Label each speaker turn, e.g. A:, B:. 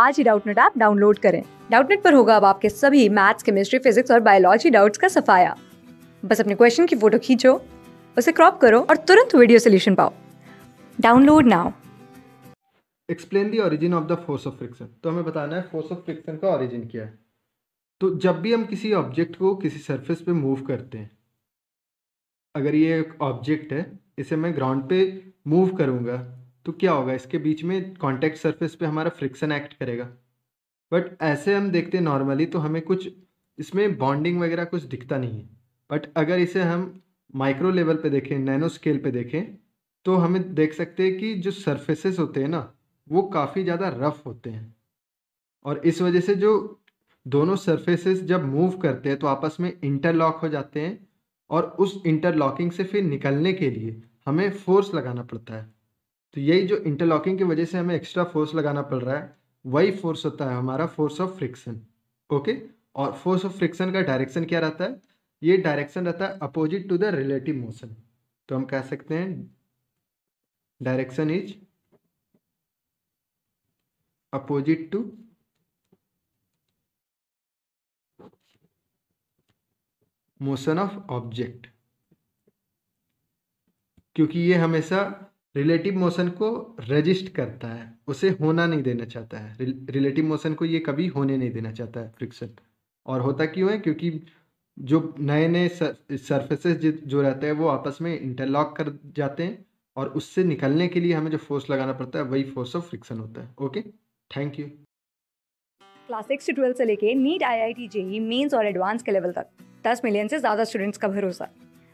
A: आज ही Doubtnut app download करें डाउटनेट पर होगा अब आपके सभी मैथ्स केमिस्ट्री फिजिक्स और बायोलॉजी डाउट्स का सफाया बस अपने क्वेश्चन की फोटो खींचो उसे क्रॉप करो और तुरंत वीडियो सोल्यूशन पाओ download now
B: explain the origin of the force of friction तो हमें बताना है फोर्स ऑफ फ्रिक्शन का ओरिजिन क्या है तो जब भी हम किसी ऑब्जेक्ट को किसी सरफेस पे मूव करते हैं अगर ये एक ऑब्जेक्ट है इसे मैं ग्राउंड पे मूव करूंगा तो क्या होगा इसके बीच में कॉन्टैक्ट सर्फेस पर हमारा फ्रिक्सन एक्ट करेगा बट ऐसे हम देखते हैं नॉर्मली तो हमें कुछ इसमें बॉन्डिंग वगैरह कुछ दिखता नहीं है बट अगर इसे हम माइक्रो लेवल पे देखें नैनो स्केल पे देखें तो हमें देख सकते हैं कि जो सरफेसेस होते हैं ना वो काफ़ी ज़्यादा रफ़ होते हैं और इस वजह से जो दोनों सरफेसेस जब मूव करते हैं तो आपस में इंटरलॉक हो जाते हैं और उस इंटरलॉकिंग से फिर निकलने के लिए हमें फोर्स लगाना पड़ता है तो यही जो इंटरलॉकिंग की वजह से हमें एक्स्ट्रा फोर्स लगाना पड़ रहा है वही फोर्स होता है हमारा फोर्स ऑफ फ्रिक्शन ओके और फोर्स ऑफ फ्रिक्शन का डायरेक्शन क्या रहता है ये डायरेक्शन रहता है opposite to the relative motion तो हम कह सकते हैं direction is opposite to motion of object क्योंकि ये हमेशा रिलेटिव मोशन को रजिस्ट करता है उसे होना नहीं देना चाहता है रिलेटिव मोशन को ये कभी होने नहीं देना चाहता है फ्रिक्शन और होता क्यों है क्योंकि जो नए नए सरफेसेस जो रहते हैं वो आपस में इंटरलॉक कर जाते हैं और उससे निकलने के लिए हमें जो फोर्स लगाना पड़ता है वही फोर्स ऑफ फ्रिक्शन होता है okay thank you
A: class six से ट्वेल्थ से लेके NEET I I T JEE Mains और एडवांस के लेवल तक दस मिलियन से ज़्यादा स्टूडेंट्स का भरोसा